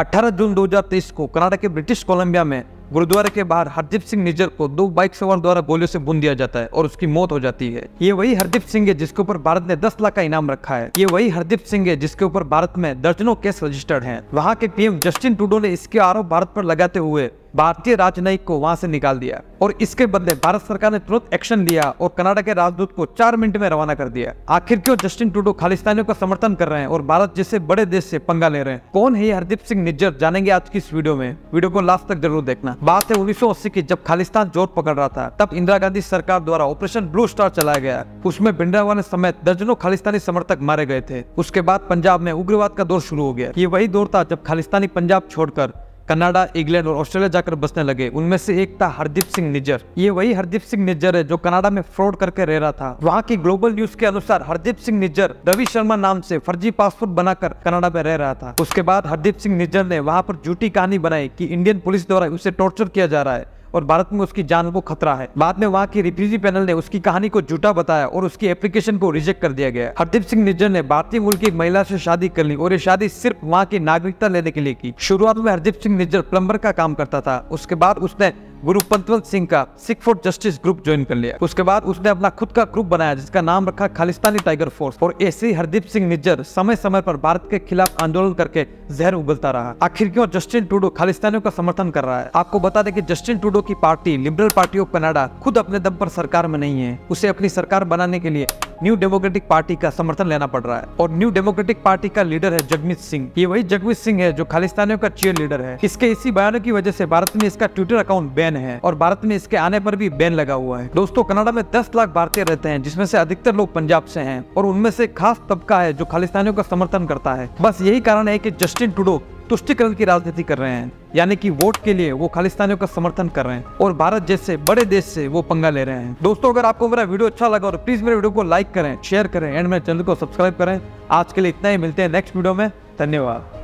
18 जून 2023 को कनाडा के British Columbia में गुरुद्वारे के बाहर हरदीप सिंह निजर को दो बाइक सवार द्वारा गोलियों से बुन दिया जाता है और उसकी मौत हो जाती है ये वही हरदीप सिंह है जिसके ऊपर भारत ने 10 लाख का इनाम रखा है ये वही हरदीप सिंह है जिसके ऊपर भारत में दर्जनों केस रजिस्टर्ड हैं। वहाँ के पीएम जस्टिन टूडो ने इसके आरोप भारत पर लगाते हुए भारतीय राजनयिक को वहां से निकाल दिया और इसके बदले भारत सरकार ने तुरंत एक्शन लिया और कनाडा के राजदूत को चार मिनट में रवाना कर दिया आखिर क्यों जस्टिन टूडो खालिस्तानियों का समर्थन कर रहे हैं और भारत जैसे बड़े देश से पंगा ले रहे हैं कौन है हरदीप सिंह निज्जर जानेंगे आज की इस वीडियो में वीडियो को लास्ट तक जरूर देखना बात है उन्नीस की जब खालिस्तान जोर पकड़ रहा था तब इंदिरा गांधी सरकार द्वारा ऑपरेशन ब्लू स्टार चलाया गया उसमें भिंडावाला समेत दर्जनों खालिस्तानी समर्थक मारे गए थे उसके बाद पंजाब में उग्रवाद का दौर शुरू हो गया ये वही दौर था जब खालिस्तानी पंजाब छोड़कर कनाडा इंग्लैंड और ऑस्ट्रेलिया जाकर बसने लगे उनमें से एक था हरदीप सिंह निज्जर ये वही हरदीप सिंह निज्जर है जो कनाडा में फ्रॉड करके रह रहा था वहाँ की ग्लोबल न्यूज के अनुसार हरदीप सिंह निज्जर रवि शर्मा नाम से फर्जी पासपोर्ट बनाकर कनाडा में रह रहा था उसके बाद हरदीप सिंह निज्जर ने वहाँ पर झूठी कहानी बनाई की इंडियन पुलिस द्वारा उसे टॉर्चर किया जा रहा है और भारत में उसकी जान को खतरा है बाद में वहाँ की रिफ्यूजी पैनल ने उसकी कहानी को झूठा बताया और उसकी एप्लीकेशन को रिजेक्ट कर दिया गया हरदीप सिंह निज्जर ने भारतीय मूल की एक महिला से शादी कर ली और ये शादी सिर्फ वहाँ की नागरिकता लेने के लिए की शुरुआत में हरदीप सिंह निज्जर प्लम्बर का काम करता था उसके बाद उसने गुरु पंतवंत सिंह का Sikh for Justice group join कर लिया उसके बाद उसने अपना खुद का ग्रुप बनाया जिसका नाम रखा खालिस्तानी टाइगर फोर्स और ऐसे हरदीप सिंह निज्जर समय समय पर भारत के खिलाफ आंदोलन करके जहर उगलता रहा आखिर क्यों जस्टिन टूडो खालिस्तानियों का समर्थन कर रहा है आपको बता दें की जस्टिन टूडो की party Liberal Party of Canada खुद अपने दम पर सरकार में नहीं है उसे अपनी सरकार बनाने के लिए न्यू डेमोक्रेटिक पार्टी का समर्थन लेना पड़ रहा है और न्यू डेमोक्रेटिक पार्टी का लीडर है जगमीत सिंह ये वही जगमीत सिंह है जो खालिस्तानियों का चेयर लीडर है इसके इसी बयानों की वजह से भारत में इसका ट्विटर अकाउंट बैन है और भारत में इसके आने पर भी बैन लगा हुआ है दोस्तों कनाडा में दस लाख भारतीय रहते हैं जिसमे से अधिकतर लोग पंजाब से है और उनमें से खास तबका है जो खालिस्तानियों का समर्थन करता है बस यही कारण है की जस्टिन टूडो तुष्टिकरण की राजनीति कर रहे हैं यानी कि वोट के लिए वो खालिस्तानियों का समर्थन कर रहे हैं और भारत जैसे बड़े देश से वो पंगा ले रहे हैं दोस्तों अगर आपको मेरा वीडियो अच्छा लगा और तो प्लीज मेरे वीडियो को लाइक करें शेयर करें एंड मेरे चैनल को सब्सक्राइब करें आज के लिए इतना ही मिलते हैं नेक्स्ट वीडियो में धन्यवाद